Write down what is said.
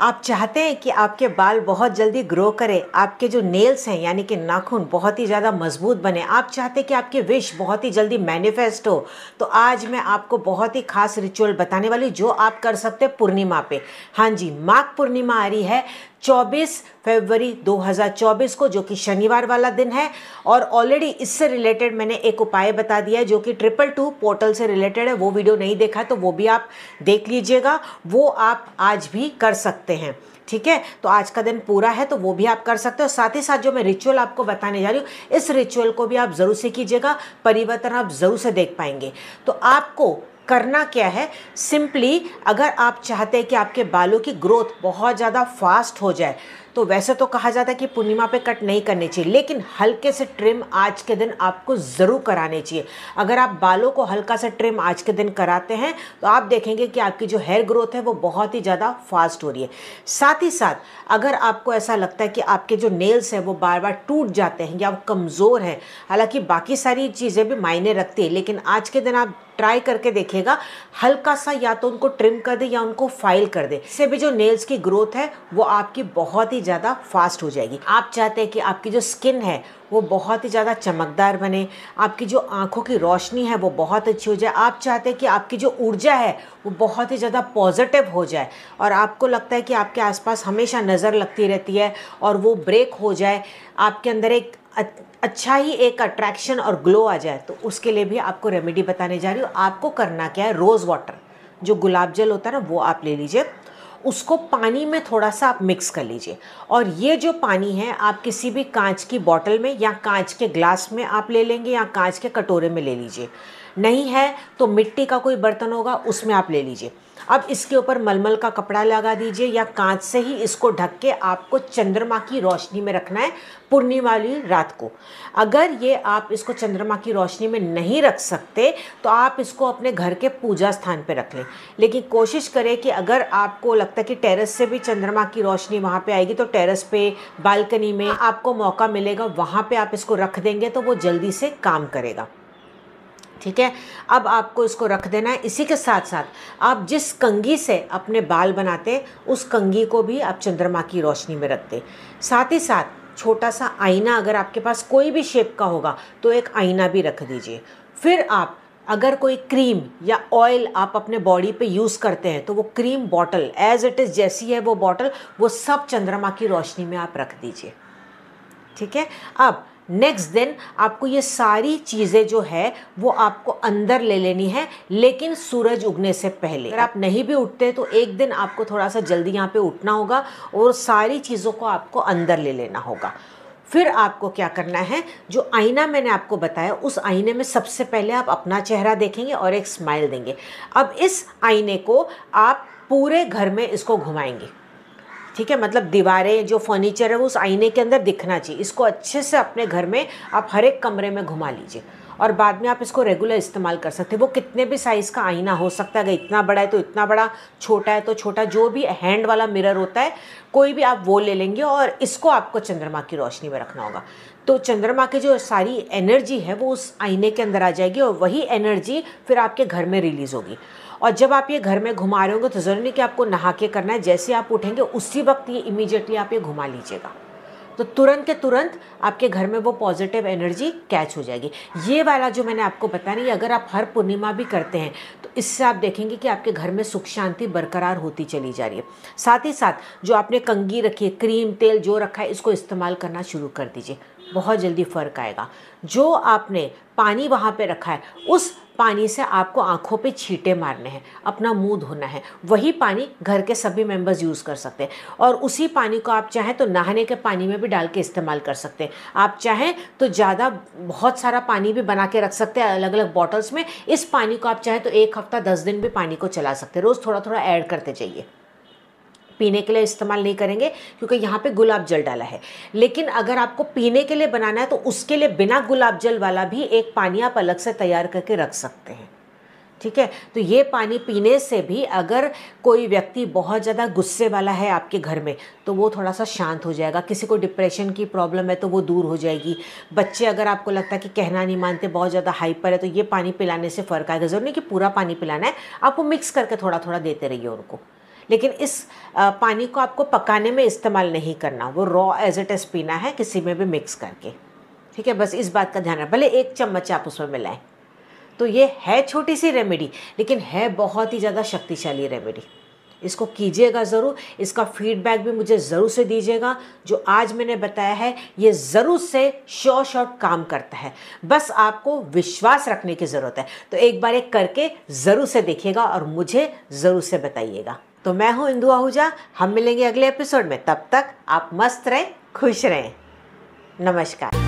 आप चाहते हैं कि आपके बाल बहुत जल्दी ग्रो करें आपके जो नेल्स हैं यानी कि नाखून बहुत ही ज़्यादा मजबूत बने आप चाहते हैं कि आपके विश बहुत ही जल्दी मैनिफेस्ट हो तो आज मैं आपको बहुत ही खास रिचुअल बताने वाली जो आप कर सकते हैं पूर्णिमा पे हाँ जी माघ पूर्णिमा आ रही है 24 फरवरी 2024 को जो कि शनिवार वाला दिन है और ऑलरेडी इससे रिलेटेड मैंने एक उपाय बता दिया है जो कि ट्रिपल टू पोर्टल से रिलेटेड है वो वीडियो नहीं देखा तो वो भी आप देख लीजिएगा वो आप आज भी कर सकते हैं ठीक है तो आज का दिन पूरा है तो वो भी आप कर सकते हो साथ ही साथ जो मैं रिचुअल आपको बताने जा रही हूँ इस रिचुअल को भी आप ज़रूर से कीजिएगा परिवर्तन आप ज़रूर से देख पाएंगे तो आपको करना क्या है सिंपली अगर आप चाहते हैं कि आपके बालों की ग्रोथ बहुत ज़्यादा फास्ट हो जाए तो वैसे तो कहा जाता है कि पूर्णिमा पे कट नहीं करने चाहिए लेकिन हल्के से ट्रिम आज के दिन आपको ज़रूर कराने चाहिए अगर आप बालों को हल्का सा ट्रिम आज के दिन कराते हैं तो आप देखेंगे कि आपकी जो हेयर ग्रोथ है वो बहुत ही ज़्यादा फास्ट हो रही है साथ ही साथ अगर आपको ऐसा लगता है कि आपके जो नेल्स हैं वो बार बार टूट जाते हैं या वो कमज़ोर हैं हालांकि बाकी सारी चीज़ें भी मायने रखती है लेकिन आज के दिन आप ट्राई करके देखेगा हल्का सा या तो उनको ट्रिम कर दे या उनको फाइल कर दे इससे भी जो नेल्स की ग्रोथ है वो आपकी बहुत ही ज़्यादा फास्ट हो जाएगी आप चाहते हैं कि आपकी जो स्किन है वो बहुत ही ज़्यादा चमकदार बने आपकी जो आँखों की रोशनी है वो बहुत अच्छी हो जाए आप चाहते हैं कि आपकी जो ऊर्जा है वो बहुत ही ज़्यादा पॉजिटिव हो जाए और आपको लगता है कि आपके आसपास हमेशा नज़र लगती रहती है और वो ब्रेक हो जाए आपके अंदर एक अच्छा ही एक अट्रैक्शन और ग्लो आ जाए तो उसके लिए भी आपको रेमेडी बताने जा रही हूँ आपको करना क्या है रोज़ वाटर जो गुलाब जल होता है ना वो आप ले लीजिए उसको पानी में थोड़ा सा आप मिक्स कर लीजिए और ये जो पानी है आप किसी भी कांच की बॉटल में या कांच के ग्लास में आप ले लेंगे या कांच के कटोरे में ले लीजिए नहीं है तो मिट्टी का कोई बर्तन होगा उसमें आप ले लीजिए अब इसके ऊपर मलमल का कपड़ा लगा दीजिए या कांच से ही इसको ढक के आपको चंद्रमा की रोशनी में रखना है पूर्णिमा वाली रात को अगर ये आप इसको चंद्रमा की रोशनी में नहीं रख सकते तो आप इसको अपने घर के पूजा स्थान पर रख लें लेकिन कोशिश करें कि अगर आपको लगता है कि टेरेस से भी चंद्रमा की रोशनी वहाँ पर आएगी तो टेरेस पे बालकनी में आपको मौका मिलेगा वहाँ पर आप इसको रख देंगे तो वो जल्दी से काम करेगा ठीक है अब आपको इसको रख देना है इसी के साथ साथ आप जिस कंगी से अपने बाल बनाते उस कंगी को भी आप चंद्रमा की रोशनी में रखते साथ ही साथ छोटा सा आईना अगर आपके पास कोई भी शेप का होगा तो एक आईना भी रख दीजिए फिर आप अगर कोई क्रीम या ऑयल आप अपने बॉडी पे यूज़ करते हैं तो वो cream bottle as it is जैसी है वो बॉटल वो सब चंद्रमा की रोशनी में आप रख दीजिए ठीक है अब नेक्स्ट दिन आपको ये सारी चीज़ें जो है वो आपको अंदर ले लेनी है लेकिन सूरज उगने से पहले अगर आप नहीं भी उठते तो एक दिन आपको थोड़ा सा जल्दी यहाँ पे उठना होगा और सारी चीज़ों को आपको अंदर ले लेना होगा फिर आपको क्या करना है जो आईना मैंने आपको बताया उस आईने में सबसे पहले आप अपना चेहरा देखेंगे और एक स्माइल देंगे अब इस आईने को आप पूरे घर में इसको घुमाएंगे ठीक है मतलब दीवारें जो फर्नीचर है उस आईने के अंदर दिखना चाहिए इसको अच्छे से अपने घर में आप हर एक कमरे में घुमा लीजिए और बाद में आप इसको रेगुलर इस्तेमाल कर सकते हैं वो कितने भी साइज़ का आईना हो सकता है अगर इतना बड़ा है तो इतना बड़ा छोटा है तो छोटा जो भी हैंड वाला मिरर होता है कोई भी आप वो ले लेंगे और इसको आपको चंद्रमा की रोशनी में रखना होगा तो चंद्रमा की जो सारी एनर्जी है वो उस आईने के अंदर आ जाएगी और वही एनर्जी फिर आपके घर में रिलीज़ होगी और जब आप ये घर में घुमा रहे होंगे तो ज़रूरी नहीं कि आपको नहा के करना है जैसे आप उठेंगे उसी वक्त ये इमीजिएटली आप ये घुमा लीजिएगा तो तुरंत के तुरंत आपके घर में वो पॉजिटिव एनर्जी कैच हो जाएगी ये वाला जो मैंने आपको बताया ये अगर आप हर पूर्णिमा भी करते हैं इससे आप देखेंगे कि आपके घर में सुख शांति बरकरार होती चली जा रही है साथ ही साथ जो आपने कंगी रखी है क्रीम तेल जो रखा है इसको इस्तेमाल करना शुरू कर दीजिए बहुत जल्दी फ़र्क आएगा जो आपने पानी वहाँ पे रखा है उस पानी से आपको आंखों पे छींटे मारने हैं अपना मुंह धोना है वही पानी घर के सभी मेंबर्स यूज़ कर सकते हैं और उसी पानी को आप चाहें तो नहाने के पानी में भी डाल के इस्तेमाल कर सकते हैं आप चाहें तो ज़्यादा बहुत सारा पानी भी बना के रख सकते हैं अलग अलग बॉटल्स में इस पानी को आप चाहें तो एक हफ्ता दस दिन भी पानी को चला सकते हैं रोज़ थोड़ा थोड़ा ऐड करते जाइए पीने के लिए इस्तेमाल नहीं करेंगे क्योंकि यहाँ पे गुलाब जल डाला है लेकिन अगर आपको पीने के लिए बनाना है तो उसके लिए बिना गुलाब जल वाला भी एक पानी आप अलग से तैयार करके रख सकते हैं ठीक है तो ये पानी पीने से भी अगर कोई व्यक्ति बहुत ज़्यादा गुस्से वाला है आपके घर में तो वो थोड़ा सा शांत हो जाएगा किसी को डिप्रेशन की प्रॉब्लम है तो वो दूर हो जाएगी बच्चे अगर आपको लगता है कि कहना नहीं मानते बहुत ज़्यादा हाइपर है तो ये पानी पिलाने से फ़र्क आएगा ज़रूर नहीं कि पूरा पानी पिलाना है आपको मिक्स करके थोड़ा थोड़ा देते रहिए उनको लेकिन इस पानी को आपको पकाने में इस्तेमाल नहीं करना वो रॉ एज इट एज पीना है किसी में भी मिक्स करके ठीक है बस इस बात का ध्यान रखें भले एक चम्मच आप उसमें मिलाएं तो ये है छोटी सी रेमेडी लेकिन है बहुत ही ज़्यादा शक्तिशाली रेमेडी इसको कीजिएगा ज़रूर इसका फीडबैक भी मुझे ज़रूर से दीजिएगा जो आज मैंने बताया है ये ज़रूर से श्योर शॉर्ट काम करता है बस आपको विश्वास रखने की ज़रूरत है तो एक बार एक करके ज़रूर से देखिएगा और मुझे ज़रूर से बताइएगा तो मैं हूँ इंदु आहूजा हम मिलेंगे अगले एपिसोड में तब तक आप मस्त रहें खुश रहें नमस्कार